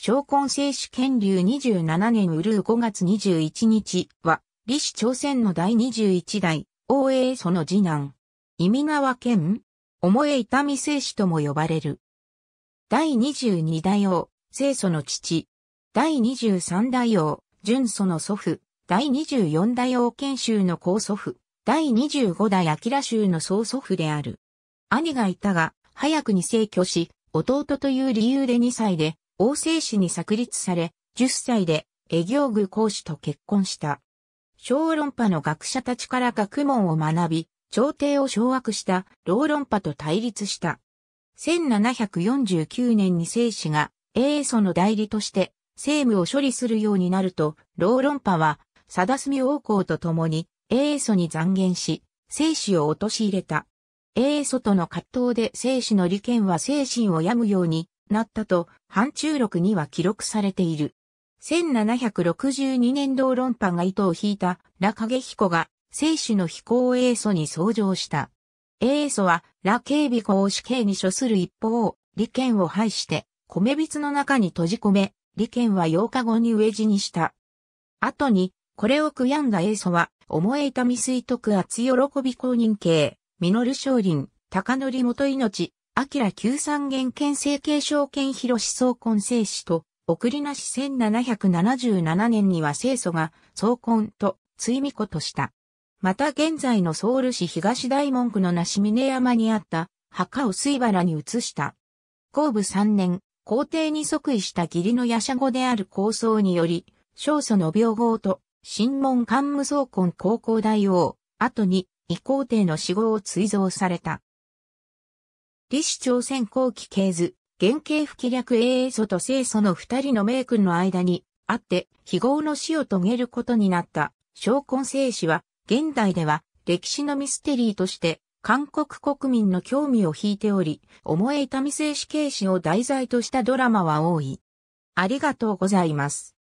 小根聖主権流27年ウルー5月21日は、李氏朝鮮の第21代、王英祖の次男。意味川県、思え痛み聖子とも呼ばれる。第22代王、聖祖の父。第23代王、純祖の祖父。第24代王賢州の高祖父。第25代明州の曹祖父である。兄がいたが、早くに逝去し、弟という理由で2歳で、王政史に作立され、10歳で営業具講師と結婚した。小論派の学者たちから学問を学び、朝廷を掌握した老論派と対立した。1749年に政史が英祖の代理として政務を処理するようになると、老論派は、貞住王公と共に英祖に残言し、政史を陥れた。英祖との葛藤で政史の利権は精神を病むようになったと、反中録には記録されている。1762年同論派が糸を引いた、ラヒ彦が、生死の飛行英祖に創上した。英祖は、ラ警備公死刑に処する一方、利権を排して、米びつの中に閉じ込め、利権は8日後に飢え死にした。後に、これを悔やんだ英祖は、思え痛み水徳厚喜び公認刑、実る少林、高則元命、明九三元県政継承権広志総根聖子と、送りなし1777年には清祖が総根と追味子とした。また現在のソウル市東大門区の梨峰山にあった墓を水原に移した。後部3年、皇帝に即位した義理の夜叉子である高僧により、少祖の病号と、新門官無総根高校大王、後に、異皇帝の死後を追贈された。李氏朝鮮後期系図、原型不気略英祖と清祖の二人の名君の間にあって、非合の死を遂げることになった、昇魂生死は、現代では歴史のミステリーとして、韓国国民の興味を引いており、思い痛み生死形死を題材としたドラマは多い。ありがとうございます。